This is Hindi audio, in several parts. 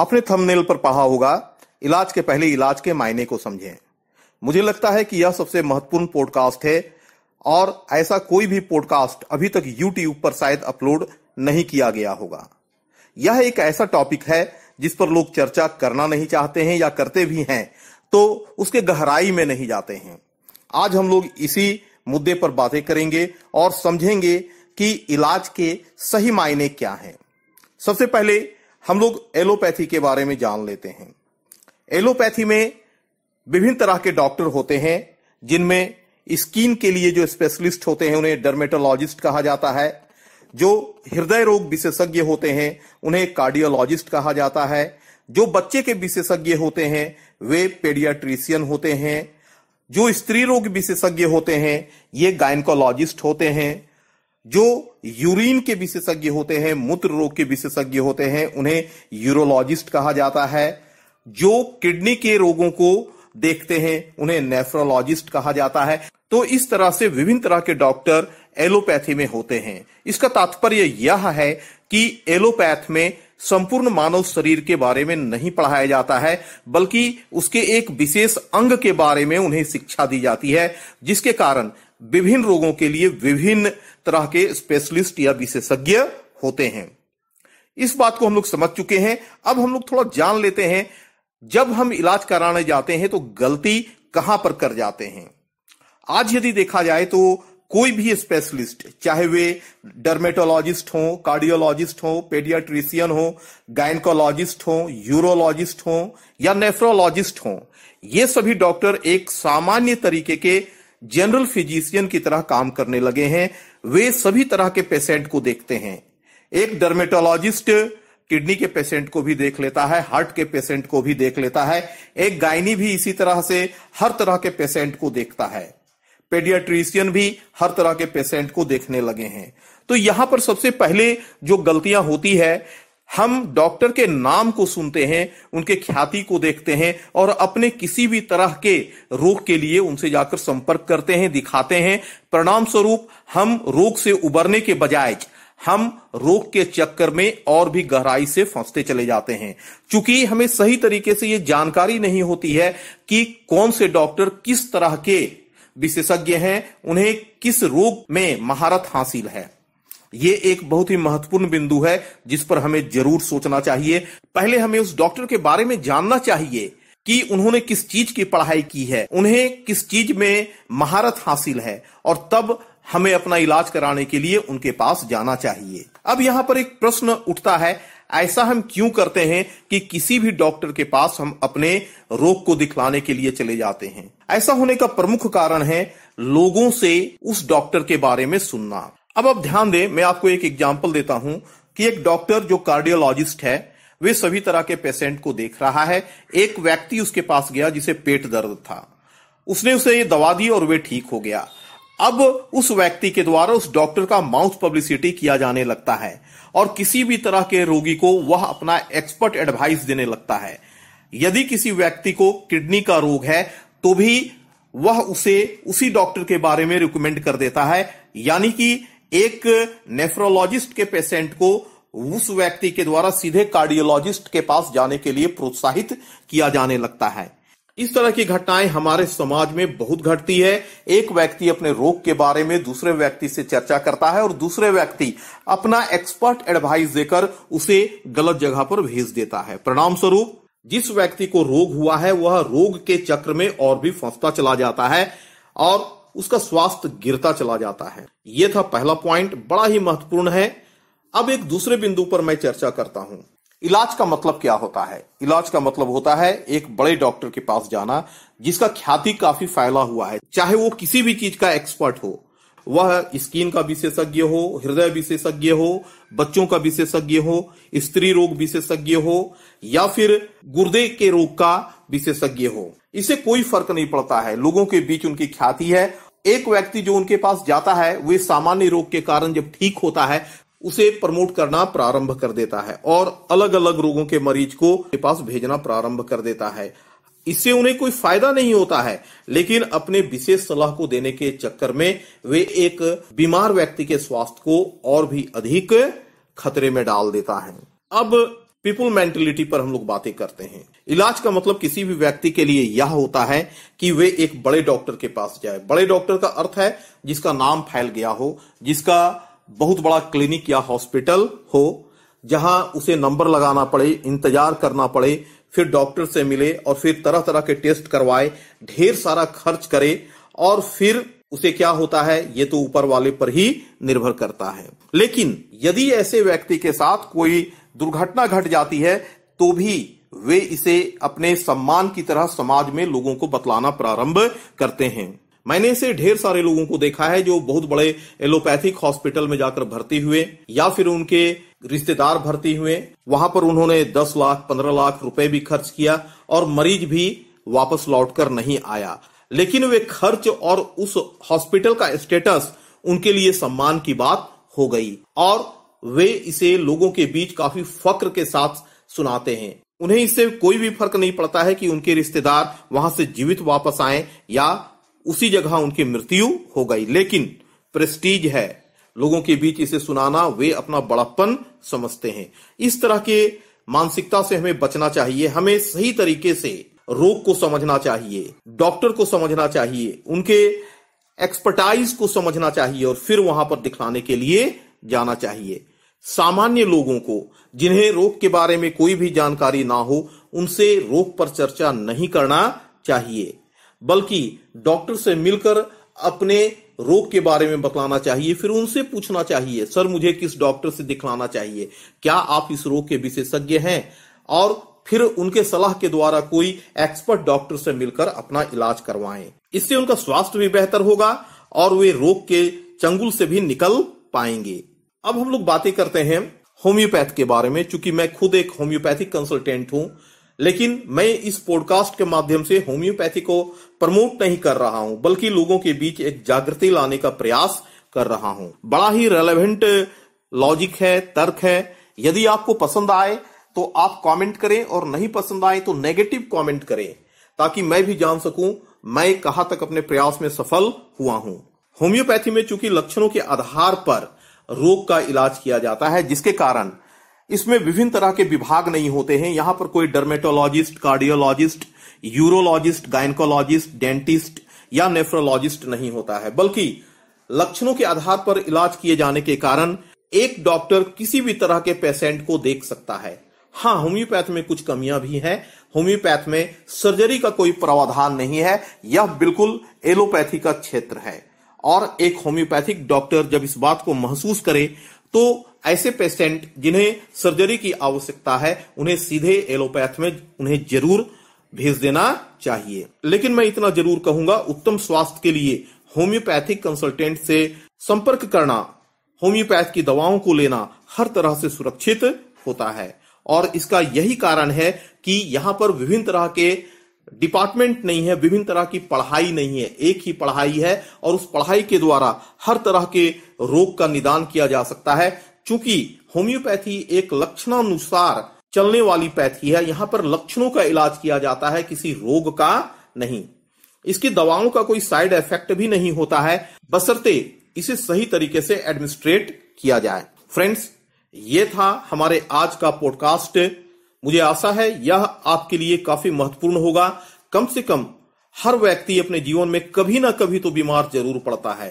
आपने थंबनेल पर पढ़ा होगा इलाज के पहले इलाज के मायने को समझें मुझे लगता है कि यह सबसे महत्वपूर्ण पॉडकास्ट है और ऐसा कोई भी पॉडकास्ट अभी तक यूट्यूब पर शायद अपलोड नहीं किया गया होगा यह एक ऐसा टॉपिक है जिस पर लोग चर्चा करना नहीं चाहते हैं या करते भी हैं तो उसके गहराई में नहीं जाते हैं आज हम लोग इसी मुद्दे पर बातें करेंगे और समझेंगे कि इलाज के सही मायने क्या हैं सबसे पहले हम लोग एलोपैथी के बारे में जान लेते हैं एलोपैथी में विभिन्न तरह के डॉक्टर होते हैं जिनमें स्किन के लिए जो स्पेशलिस्ट होते हैं उन्हें डर्मेटोलॉजिस्ट कहा जाता है जो हृदय रोग विशेषज्ञ होते हैं उन्हें कार्डियोलॉजिस्ट कहा जाता है जो बच्चे के विशेषज्ञ होते हैं वे पेडियाट्रिशियन होते हैं जो स्त्री रोग विशेषज्ञ होते हैं ये गायनकोलॉजिस्ट होते हैं जो यूरिन के विशेषज्ञ होते हैं मूत्र रोग के विशेषज्ञ होते हैं उन्हें यूरोलॉजिस्ट कहा जाता है जो किडनी के रोगों को देखते हैं उन्हें नेफ्रोलॉजिस्ट कहा जाता है तो इस तरह से विभिन्न तरह के डॉक्टर एलोपैथी में होते हैं इसका तात्पर्य यह है कि एलोपैथ में संपूर्ण मानव शरीर के बारे में नहीं पढ़ाया जाता है बल्कि उसके एक विशेष अंग के बारे में उन्हें शिक्षा दी जाती है जिसके कारण विभिन्न रोगों के लिए विभिन्न तरह के स्पेशलिस्ट या विशेषज्ञ होते हैं इस बात को हम लोग समझ चुके हैं अब हम लोग थोड़ा जान लेते हैं जब हम इलाज कराने जाते हैं तो गलती कहां पर कर जाते हैं आज यदि देखा जाए तो कोई भी स्पेशलिस्ट चाहे वे डर्मेटोलॉजिस्ट हो कार्डियोलॉजिस्ट हो पेडियाट्रिशियन हो गायनकोलॉजिस्ट हो यूरोलॉजिस्ट हो या नेफ्रोलॉजिस्ट हो ये सभी डॉक्टर एक सामान्य तरीके के जनरल फिजिशियन की तरह काम करने लगे हैं वे सभी तरह के पेशेंट को देखते हैं एक डर्मेटोलॉजिस्ट किडनी के पेशेंट को भी देख लेता है हार्ट के पेशेंट को भी देख लेता है एक गायनी भी इसी तरह से हर तरह के पेशेंट को देखता है पेडियाट्रिशियन भी हर तरह के पेशेंट को देखने लगे हैं तो यहां पर सबसे पहले जो गलतियां होती है हम डॉक्टर के नाम को सुनते हैं उनके ख्याति को देखते हैं और अपने किसी भी तरह के रोग के लिए उनसे जाकर संपर्क करते हैं दिखाते हैं परिणाम स्वरूप हम रोग से उबरने के बजाय हम रोग के चक्कर में और भी गहराई से फंसते चले जाते हैं क्योंकि हमें सही तरीके से ये जानकारी नहीं होती है कि कौन से डॉक्टर किस तरह के विशेषज्ञ हैं उन्हें किस रोग में महारत हासिल है ये एक बहुत ही महत्वपूर्ण बिंदु है जिस पर हमें जरूर सोचना चाहिए पहले हमें उस डॉक्टर के बारे में जानना चाहिए कि उन्होंने किस चीज की पढ़ाई की है उन्हें किस चीज में महारत हासिल है और तब हमें अपना इलाज कराने के लिए उनके पास जाना चाहिए अब यहाँ पर एक प्रश्न उठता है ऐसा हम क्यों करते हैं कि किसी भी डॉक्टर के पास हम अपने रोग को दिखलाने के लिए चले जाते हैं ऐसा होने का प्रमुख कारण है लोगों से उस डॉक्टर के बारे में सुनना अब आप ध्यान दें मैं आपको एक एग्जाम्पल देता हूं कि एक डॉक्टर जो कार्डियोलॉजिस्ट है वे सभी तरह के पेशेंट को देख रहा है एक व्यक्ति उसके पास गया जिसे पेट दर्द था उसने उसे ये दवा दी और वे ठीक हो गया अब उस व्यक्ति के द्वारा उस डॉक्टर का माउथ पब्लिसिटी किया जाने लगता है और किसी भी तरह के रोगी को वह अपना एक्सपर्ट एडवाइस देने लगता है यदि किसी व्यक्ति को किडनी का रोग है तो भी वह उसे उसी डॉक्टर के बारे में रिकमेंड कर देता है यानी कि एक नेफ्रोलॉजिस्ट के पेशेंट को उस व्यक्ति के द्वारा सीधे कार्डियोलॉजिस्ट के पास जाने के लिए प्रोत्साहित किया जाने लगता है इस तरह की घटनाएं हमारे समाज में बहुत घटती है एक व्यक्ति अपने रोग के बारे में दूसरे व्यक्ति से चर्चा करता है और दूसरे व्यक्ति अपना एक्सपर्ट एडवाइस देकर उसे गलत जगह पर भेज देता है परिणाम स्वरूप जिस व्यक्ति को रोग हुआ है वह रोग के चक्र में और भी फंसता चला जाता है और उसका स्वास्थ्य गिरता चला जाता है यह था पहला पॉइंट बड़ा ही महत्वपूर्ण है अब एक दूसरे बिंदु पर मैं चर्चा करता हूं इलाज का मतलब क्या होता है इलाज का मतलब होता है एक बड़े डॉक्टर के पास जाना जिसका ख्याति काफी फैला हुआ है चाहे वो किसी भी चीज का एक्सपर्ट हो वह स्किन का विशेषज्ञ हो हृदय विशेषज्ञ हो बच्चों का विशेषज्ञ हो स्त्री रोग विशेषज्ञ हो या फिर गुर्दे के रोग का विशेषज्ञ हो इसे कोई फर्क नहीं पड़ता है लोगों के बीच उनकी ख्याति है एक व्यक्ति जो उनके पास जाता है वे सामान्य रोग के कारण जब ठीक होता है उसे प्रमोट करना प्रारंभ कर देता है और अलग अलग रोगों के मरीज को के पास भेजना प्रारंभ कर देता है इससे उन्हें कोई फायदा नहीं होता है लेकिन अपने विशेष सलाह को देने के चक्कर में वे एक बीमार व्यक्ति के स्वास्थ्य को और भी अधिक खतरे में डाल देता है अब पीपुल मेंटेलिटी पर हम लोग बातें करते हैं इलाज का मतलब किसी भी व्यक्ति के लिए यह होता है कि वे एक बड़े डॉक्टर के पास जाए बड़े डॉक्टर का अर्थ है जिसका नाम फैल गया हो जिसका बहुत बड़ा क्लिनिक या हॉस्पिटल हो जहां उसे नंबर लगाना पड़े इंतजार करना पड़े फिर डॉक्टर से मिले और फिर तरह तरह के टेस्ट करवाए ढेर सारा खर्च करे और फिर उसे क्या होता है ये तो ऊपर वाले पर ही निर्भर करता है लेकिन यदि ऐसे व्यक्ति के साथ कोई दुर्घटना घट जाती है तो भी वे इसे अपने सम्मान की तरह समाज में लोगों को बतलाना प्रारंभ करते हैं मैंने इसे ढेर सारे लोगों को देखा है जो बहुत बड़े एलोपैथिक हॉस्पिटल में जाकर भर्ती हुए या फिर उनके रिश्तेदार भर्ती हुए वहां पर उन्होंने 10 लाख 15 लाख रुपए भी खर्च किया और मरीज भी वापस लौटकर नहीं आया लेकिन वे खर्च और उस हॉस्पिटल का स्टेटस उनके लिए सम्मान की बात हो गई और वे इसे लोगों के बीच काफी फक्र के साथ सुनाते हैं उन्हें इससे कोई भी फर्क नहीं पड़ता है कि उनके रिश्तेदार वहां से जीवित वापस आए या उसी जगह उनकी मृत्यु हो गई लेकिन प्रेस्टीज है लोगों के बीच इसे सुनाना वे अपना बड़प्पन समझते हैं इस तरह के मानसिकता से हमें बचना चाहिए हमें सही तरीके से रोग को समझना चाहिए डॉक्टर को समझना चाहिए उनके एक्सपर्टाइज को समझना चाहिए और फिर वहां पर दिखलाने के लिए जाना चाहिए सामान्य लोगों को जिन्हें रोग के बारे में कोई भी जानकारी ना हो उनसे रोग पर चर्चा नहीं करना चाहिए बल्कि डॉक्टर से मिलकर अपने रोग के बारे में बतलाना चाहिए फिर उनसे पूछना चाहिए सर मुझे किस डॉक्टर से दिखलाना चाहिए क्या आप इस रोग के विशेषज्ञ हैं और फिर उनके सलाह के द्वारा कोई एक्सपर्ट डॉक्टर से मिलकर अपना इलाज करवाएं इससे उनका स्वास्थ्य भी बेहतर होगा और वे रोग के चंगुल से भी निकल पाएंगे अब हम लोग बातें करते हैं होम्योपैथ के बारे में चूंकि मैं खुद एक होम्योपैथिक कंसल्टेंट हूं लेकिन मैं इस पॉडकास्ट के माध्यम से होम्योपैथी को प्रमोट नहीं कर रहा हूं बल्कि लोगों के बीच एक जागृति लाने का प्रयास कर रहा हूं बड़ा ही रेलेवेंट लॉजिक है तर्क है यदि आपको पसंद आए तो आप कमेंट करें और नहीं पसंद आए तो नेगेटिव कमेंट करें ताकि मैं भी जान सकूं मैं कहां तक अपने प्रयास में सफल हुआ हूं होम्योपैथी में चूंकि लक्षणों के आधार पर रोग का इलाज किया जाता है जिसके कारण इसमें विभिन्न तरह के विभाग नहीं होते हैं यहां पर कोई dermatologist cardiologist urologist gynaecologist dentist या नेफ्रोलॉजिस्ट नहीं होता है बल्कि लक्षणों के आधार पर इलाज किए जाने के कारण एक डॉक्टर किसी भी तरह के पेशेंट को देख सकता है हाँ होम्योपैथ में कुछ कमियां भी हैं होम्योपैथ में सर्जरी का कोई प्रावधान नहीं है यह बिल्कुल एलोपैथी का क्षेत्र है और एक होम्योपैथिक डॉक्टर जब इस बात को महसूस करे तो ऐसे पेशेंट जिन्हें सर्जरी की आवश्यकता है उन्हें सीधे एलोपैथ में उन्हें जरूर भेज देना चाहिए लेकिन मैं इतना जरूर कहूंगा उत्तम स्वास्थ्य के लिए होम्योपैथिक कंसल्टेंट से संपर्क करना होम्योपैथ की दवाओं को लेना हर तरह से सुरक्षित होता है और इसका यही कारण है कि यहाँ पर विभिन्न तरह के डिपार्टमेंट नहीं है विभिन्न तरह की पढ़ाई नहीं है एक ही पढ़ाई है और उस पढ़ाई के द्वारा हर तरह के रोग का निदान किया जा सकता है चूंकि होम्योपैथी एक लक्षणानुसार चलने वाली पैथी है यहां पर लक्षणों का इलाज किया जाता है किसी रोग का नहीं इसकी दवाओं का कोई साइड इफेक्ट भी नहीं होता है बसरते इसे सही तरीके से एडमिनिस्ट्रेट किया जाए फ्रेंड्स ये था हमारे आज का पॉडकास्ट मुझे आशा है यह आपके लिए काफी महत्वपूर्ण होगा कम से कम हर व्यक्ति अपने जीवन में कभी ना कभी तो बीमार जरूर पड़ता है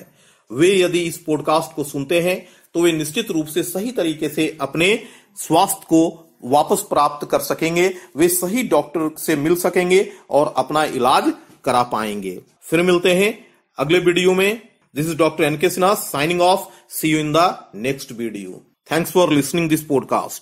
वे यदि इस पॉडकास्ट को सुनते हैं तो वे निश्चित रूप से सही तरीके से अपने स्वास्थ्य को वापस प्राप्त कर सकेंगे वे सही डॉक्टर से मिल सकेंगे और अपना इलाज करा पाएंगे फिर मिलते हैं अगले वीडियो में this is doctor N K Sinha signing off see you in the next video thanks for listening this podcast